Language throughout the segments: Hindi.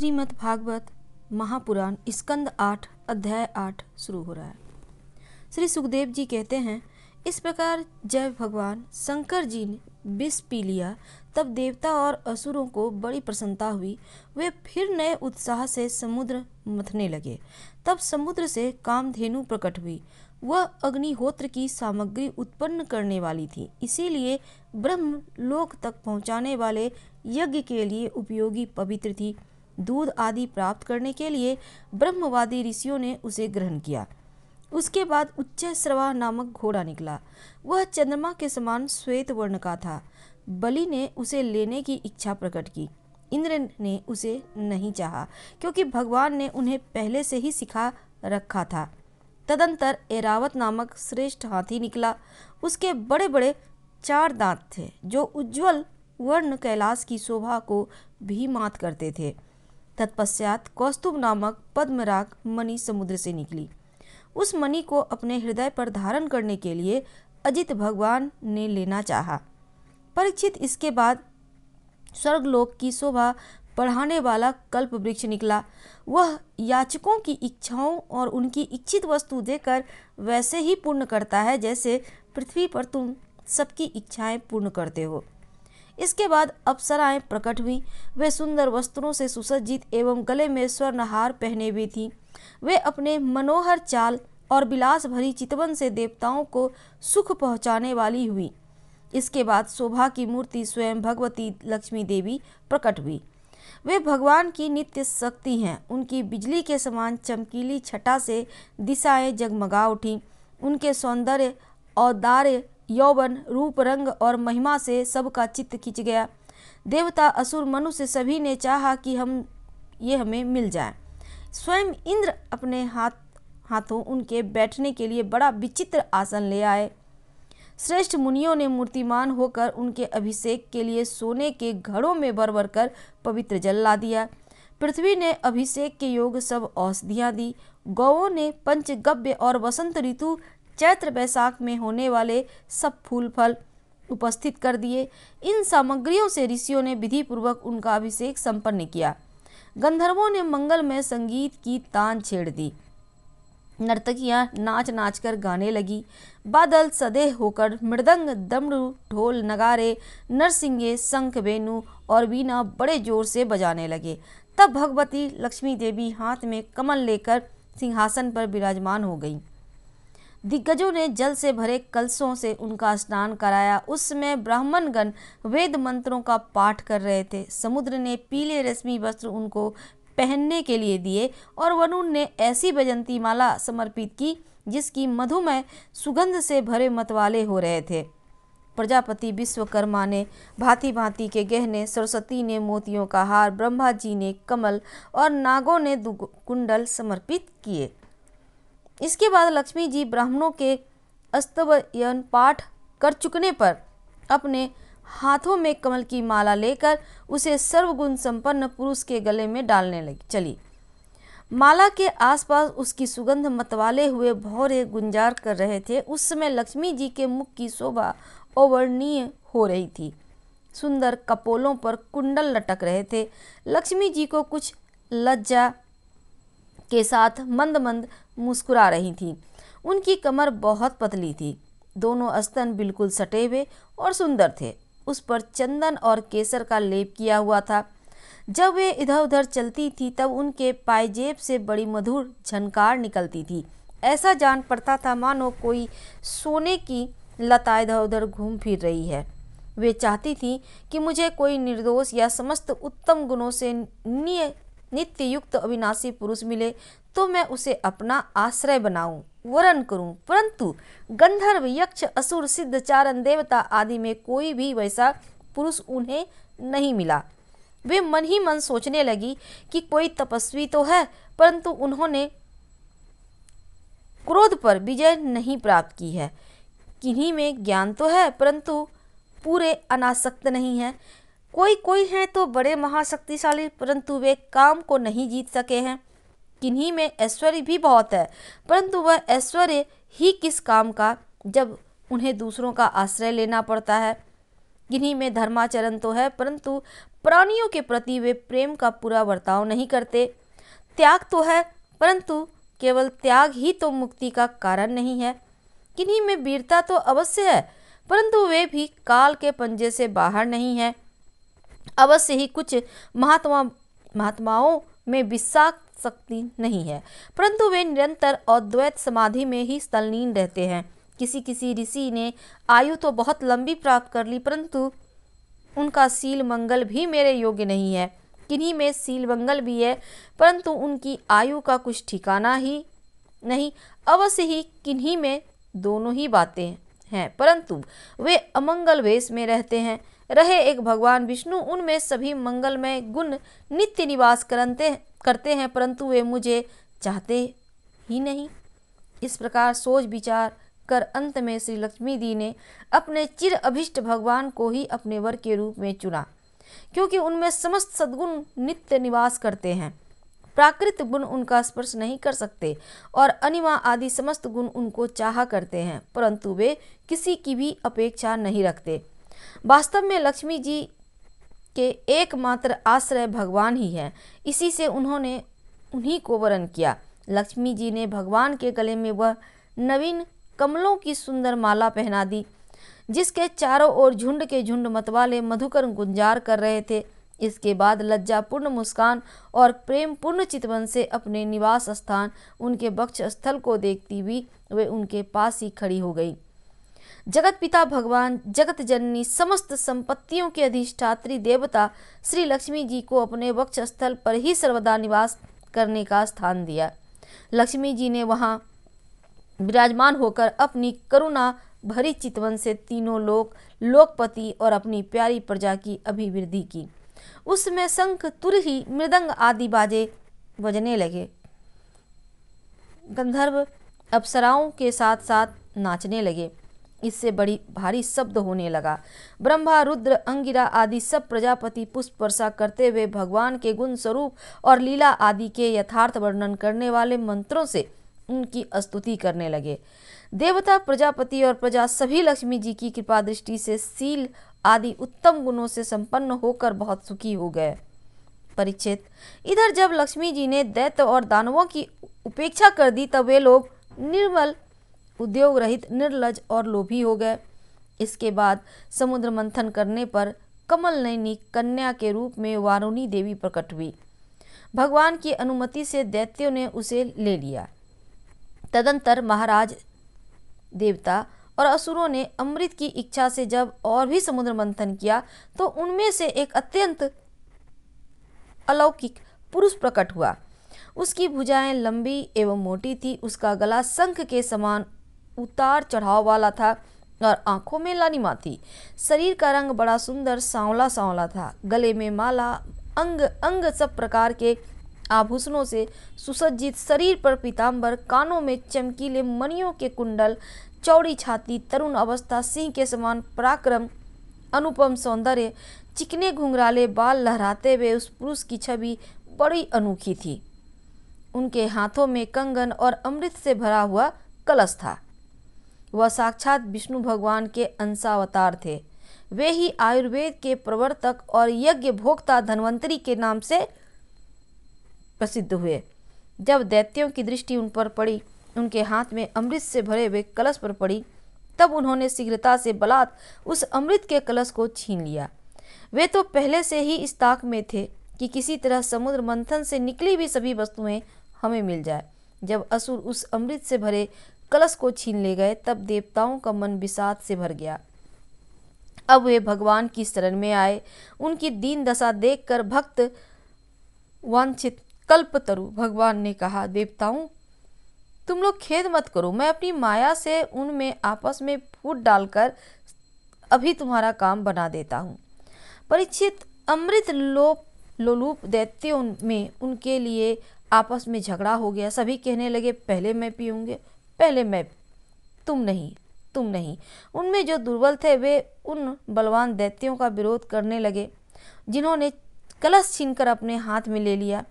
श्रीमद् भागवत महापुराण स्कंद आठ अध्याय आठ शुरू हो रहा है श्री सुखदेव जी कहते हैं इस प्रकार जय भगवान शंकर जी ने विष पी लिया तब देवता और असुरों को बड़ी प्रसन्नता हुई वे फिर नए उत्साह से समुद्र मथने लगे तब समुद्र से कामधेनु प्रकट हुई वह अग्निहोत्र की सामग्री उत्पन्न करने वाली थी इसीलिए ब्रह्म लोक तक पहुंचाने वाले यज्ञ के लिए उपयोगी पवित्र थी दूध आदि प्राप्त करने के लिए ब्रह्मवादी ऋषियों ने उसे ग्रहण किया उसके बाद उच्च स्रवा नामक घोड़ा निकला वह चंद्रमा के समान श्वेत वर्ण का था बलि ने उसे लेने की इच्छा प्रकट की इंद्र ने उसे नहीं चाहा क्योंकि भगवान ने उन्हें पहले से ही सिखा रखा था तदंतर एरावत नामक श्रेष्ठ हाथी निकला उसके बड़े बड़े चार दांत थे जो उज्जवल वर्ण कैलाश की शोभा को भी मात करते थे तत्पश्चात कौस्तुभ नामक पद्मराग मणि समुद्र से निकली उस मणि को अपने हृदय पर धारण करने के लिए अजित भगवान ने लेना चाहा परीक्षित इसके बाद स्वर्गलोक की शोभा बढ़ाने वाला कल्प वृक्ष निकला वह याचकों की इच्छाओं और उनकी इच्छित वस्तु देकर वैसे ही पूर्ण करता है जैसे पृथ्वी पर तुम सबकी इच्छाएं पूर्ण करते हो इसके बाद अप्सराएं प्रकट हुई वे सुंदर वस्त्रों से सुसज्जित एवं गले में स्वर्णहार पहने हुई थी वे अपने मनोहर चाल और बिलास भरी चितवन से देवताओं को सुख पहुंचाने वाली हुई इसके बाद शोभा की मूर्ति स्वयं भगवती लक्ष्मी देवी प्रकट हुई वे भगवान की नित्य शक्ति हैं उनकी बिजली के समान चमकीली छटा से दिशाएं जगमगा उठी उनके सौंदर्य औदार्य यौवन रूप रंग और महिमा से सबका चित्त खींच गया देवता असुर मनुष्य सभी ने चाहा कि हम ये हमें मिल जाए स्वयं इंद्र अपने हाथ हाथों उनके बैठने के लिए बड़ा विचित्र आसन ले आए श्रेष्ठ मुनियों ने मूर्तिमान होकर उनके अभिषेक के लिए सोने के घड़ों में भर भर कर पवित्र जल ला दिया पृथ्वी ने अभिषेक के योग सब औषधियाँ दी गौों ने पंचगव्य और वसंत ऋतु चैत्र बैसाख में होने वाले सब फूल फल उपस्थित कर दिए इन सामग्रियों से ऋषियों ने विधि पूर्वक उनका अभिषेक संपन्न किया गंधर्वों ने मंगलमय संगीत की तान छेड़ दी नर्तकियां नाच नाच कर गाने लगी बादल सदेह होकर मृदंग दमड़ू ढोल नगारे नरसिंगे शंख बेनू और वीणा बड़े जोर से बजाने लगे तब भगवती लक्ष्मी देवी हाथ में कमल लेकर सिंहासन पर विराजमान हो गईं दिग्गजों ने जल से भरे कलशों से उनका स्नान कराया उस समय ब्राह्मणगण वेद मंत्रों का पाठ कर रहे थे समुद्र ने पीले रेशमी वस्त्र उनको पहनने के लिए दिए और वरुण ने ऐसी बजंती माला समर्पित की जिसकी मधुमय सुगंध से भरे मतवाले हो रहे थे प्रजापति विश्वकर्मा ने भांति भांति के गहने सरस्वती ने मोतियों का हार ब्रह्मा जी ने कमल और नागों ने कुंडल समर्पित किए इसके बाद लक्ष्मी जी ब्राह्मणों के अस्तवयन पाठ कर चुकने पर अपने हाथों में कमल की माला लेकर उसे सर्वगुण संपन्न पुरुष के गले में डालने लगी चली माला के आसपास उसकी सुगंध मतवाले हुए भौरे गुंजार कर रहे थे उस समय लक्ष्मी जी के मुख की शोभा अवर्णीय हो रही थी सुंदर कपोलों पर कुंडल लटक रहे थे लक्ष्मी जी को कुछ लज्जा के साथ मंद मंद मुस्कुरा रही थी उनकी कमर बहुत पतली थी दोनों अस्तन बिल्कुल सटे हुए और सुंदर थे उस पर चंदन और केसर का लेप किया हुआ था जब वे इधर उधर चलती थी तब उनके पायजेब से बड़ी मधुर झनकार निकलती थी ऐसा जान पड़ता था मानो कोई सोने की लता इधर उधर घूम फिर रही है वे चाहती थी कि मुझे कोई निर्दोष या समस्त उत्तम गुणों से निय नित्य युक्त अविनाशी पुरुष मिले तो मैं उसे अपना आश्रय बनाऊं वरण करूं परंतु गंधर्व यक्ष असुर सिद्ध चारण देवता आदि में कोई भी वैसा पुरुष उन्हें नहीं मिला वे मन ही मन सोचने लगी कि कोई तपस्वी तो है परंतु उन्होंने क्रोध पर विजय नहीं प्राप्त की है किन्हीं में ज्ञान तो है परंतु पूरे अनासक्त नहीं है कोई कोई हैं तो बड़े महाशक्तिशाली परंतु वे काम को नहीं जीत सके हैं किन्हीं में ऐश्वर्य भी बहुत है परंतु वह ऐश्वर्य ही किस काम का जब उन्हें दूसरों का आश्रय लेना पड़ता है किन्हीं में धर्माचरण तो है परंतु प्राणियों के प्रति वे प्रेम का पूरा बर्ताव नहीं करते त्याग तो है परंतु केवल त्याग ही तो मुक्ति का कारण नहीं है किन्हीं में वीरता तो अवश्य है परंतु वे भी काल के पंजे से बाहर नहीं है अवश्य ही कुछ महात्मा महात्माओं में विश्वास शक्ति नहीं है परंतु वे निरंतर अद्वैत समाधि में ही तल्लीन रहते हैं किसी किसी ऋषि ने आयु तो बहुत लंबी प्राप्त कर ली परंतु उनका सील मंगल भी मेरे योग्य नहीं है किन्हीं में सील मंगल भी है परंतु उनकी आयु का कुछ ठिकाना ही नहीं अवश्य ही किन्हीं में दोनों ही बातें हैं परंतु वे अमंगल वेश में रहते हैं रहे एक भगवान विष्णु उनमें सभी मंगलमय गुण नित्य निवास करते करते हैं परंतु वे मुझे चाहते ही नहीं इस प्रकार सोच विचार कर अंत में श्री लक्ष्मी जी ने अपने चिर अभिष्ट भगवान को ही अपने वर के रूप में चुना क्योंकि उनमें समस्त सद्गुण नित्य निवास करते हैं प्राकृत गुण उनका स्पर्श नहीं कर सकते और अनिमा आदि समस्त गुण उनको चाहा करते हैं परंतु वे किसी की भी अपेक्षा नहीं रखते वास्तव में लक्ष्मी जी के एकमात्र आश्रय भगवान ही हैं इसी से उन्होंने उन्हीं को वरण किया लक्ष्मी जी ने भगवान के गले में वह नवीन कमलों की सुंदर माला पहना दी जिसके चारों ओर झुंड के झुंड मतवाले मधुकर गुंजार कर रहे थे इसके बाद लज्जापूर्ण मुस्कान और प्रेम पूर्ण चितवन से अपने निवास स्थान उनके बक्ष स्थल को देखती हुई वे उनके पास ही खड़ी हो गई जगत पिता भगवान जगत जननी समस्त संपत्तियों के अधिष्ठात्री देवता श्री लक्ष्मी जी को अपने वक्ष स्थल पर ही सर्वदा निवास करने का स्थान दिया लक्ष्मी जी ने वहाँ विराजमान होकर अपनी करुणा भरी चितवन से तीनों लोक लोकपति और अपनी प्यारी प्रजा की अभिवृद्धि की उसमें शंख तुरही मृदंग आदि बाजे बजने लगे गंधर्व अप्सराओं के साथ साथ नाचने लगे इससे बड़ी भारी शब्द होने लगा ब्रह्मा रुद्र अंगिरा आदि सब प्रजापति पुष्प वर्षा करते हुए भगवान के गुण स्वरूप और लीला आदि के यथार्थ वर्णन करने वाले मंत्रों से उनकी स्तुति करने लगे देवता प्रजापति और प्रजा सभी लक्ष्मी जी की कृपा दृष्टि से सील आदि उत्तम गुणों से संपन्न होकर बहुत सुखी हो गए परिचित इधर जब लक्ष्मी जी ने दैत्य और दानवों की उपेक्षा कर दी तब वे लोग निर्मल उद्योग रहित निर्लज और लोभी हो गए इसके बाद समुद्र मंथन करने पर कमल नयनी कन्या के रूप में वारुणी देवी प्रकट हुई भगवान की अनुमति से दैत्यों ने उसे ले लिया तदंतर महाराज देवता और असुरों ने अमृत की इच्छा से जब और भी समुद्र मंथन किया तो उनमें से एक अत्यंत अलौकिक पुरुष प्रकट हुआ उसकी भुजाएं लंबी एवं मोटी थी उसका गला शंख के समान उतार चढ़ाव वाला था और आंखों में लालिमा थी शरीर का रंग बड़ा सुंदर सांवला सांवला था गले में माला अंग अंग सब प्रकार के आभूषणों से सुसज्जित शरीर पर पीताम्बर कानों में चमकीले मणियों के कुंडल चौड़ी छाती तरुण अवस्था सिंह के समान पराक्रम अनुपम सौंदर्य चिकने घुंघराले बाल लहराते हुए उस पुरुष की छवि बड़ी अनोखी थी उनके हाथों में कंगन और अमृत से भरा हुआ कलश था वह साक्षात विष्णु भगवान के अंशावतार थे वे ही आयुर्वेद के प्रवर्तक और यज्ञ भोक्ता धनवंतरी के नाम से प्रसिद्ध हुए जब दैत्यों की दृष्टि उन पर पड़ी उनके हाथ में अमृत से भरे हुए कलश पर पड़ी तब उन्होंने शीघ्रता से बलात् उस अमृत के कलश को छीन लिया वे तो पहले से ही इस ताक में थे कि किसी तरह समुद्र मंथन से निकली हुई सभी वस्तुएं हमें मिल जाए जब असुर उस अमृत से भरे कलश को छीन ले गए तब देवताओं का मन विषाद से भर गया अब वे भगवान की शरण में आए उनकी दीन दशा देखकर भक्त वांछित तरु भगवान ने कहा देवताओं तुम लोग खेद मत करो मैं अपनी माया से उनमें आपस में फूट डालकर अभी तुम्हारा काम बना देता हूँ परीक्षित अमृत लोप लोलूप दैत्यों में उनके लिए आपस में झगड़ा हो गया सभी कहने लगे पहले मैं पीऊँगे पहले मैं तुम नहीं तुम नहीं उनमें जो दुर्बल थे वे उन बलवान दैत्यों का विरोध करने लगे जिन्होंने कलश छीनकर अपने हाथ में ले लिया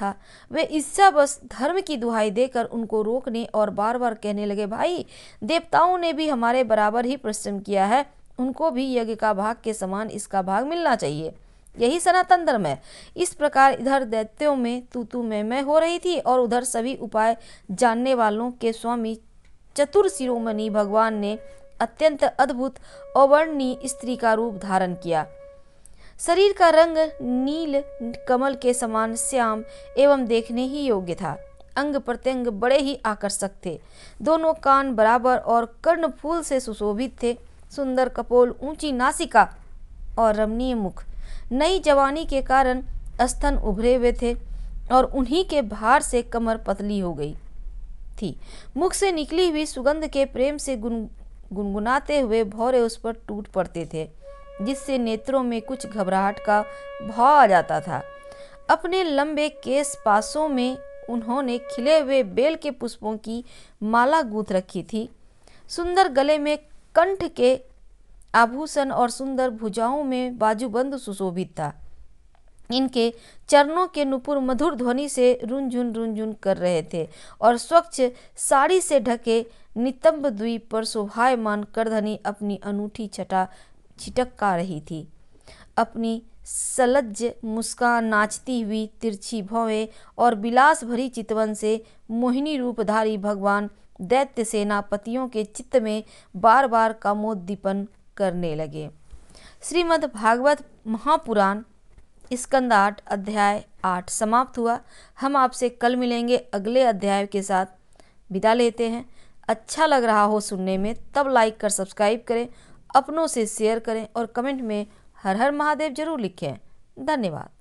था वे इच्छा बस धर्म की दुहाई देकर उनको रोकने और बार बार कहने लगे भाई देवताओं ने भी हमारे बराबर ही परिश्रम किया है उनको भी यज्ञ का भाग के समान इसका भाग मिलना चाहिए यही सनातन धर्म है इस प्रकार इधर दैत्यों में तूतू में मैं हो रही थी और उधर सभी उपाय जानने वालों के स्वामी चतुर शिरोमणि भगवान ने अत्यंत अद्भुत अवर्णनीय स्त्री का रूप धारण किया शरीर का रंग नील कमल के समान श्याम एवं देखने ही योग्य था अंग प्रत्यंग बड़े ही आकर्षक थे दोनों कान बराबर और कर्ण फूल से सुशोभित थे सुंदर कपोल ऊंची नासिका और रमणीय मुख नई जवानी के कारण अस्तन उभरे हुए थे और उन्हीं के भार से कमर पतली हो गई थी मुख से निकली हुई सुगंध के प्रेम से गुन गुनगुनाते हुए भौरे उस पर टूट पड़ते थे जिससे नेत्रों में कुछ घबराहट का भाव आ जाता था अपने लंबे केस पासों में उन्होंने खिले हुए बेल के पुष्पों की माला गूंथ रखी थी सुंदर गले में कंठ के आभूषण और सुंदर भुजाओं में बाजूबंद सुशोभित था इनके चरणों के नुपुर मधुर ध्वनि से रुनझुन रुनझुन कर रहे थे और स्वच्छ साड़ी से ढके नितंब द्वीप पर शोभायमान करधनी अपनी अनूठी छटा छिटका रही थी अपनी सलज्ज मुस्कान नाचती हुई तिरछी भवें और बिलास भरी चितवन से मोहिनी रूपधारी भगवान दैत्य सेनापतियों के चित्त में बार बार कामोद्दीपन करने लगे श्रीमद् भागवत महापुराण स्कंद आठ अध्याय आठ समाप्त हुआ हम आपसे कल मिलेंगे अगले अध्याय के साथ विदा लेते हैं अच्छा लग रहा हो सुनने में तब लाइक कर सब्सक्राइब करें अपनों से शेयर करें और कमेंट में हर हर महादेव जरूर लिखें धन्यवाद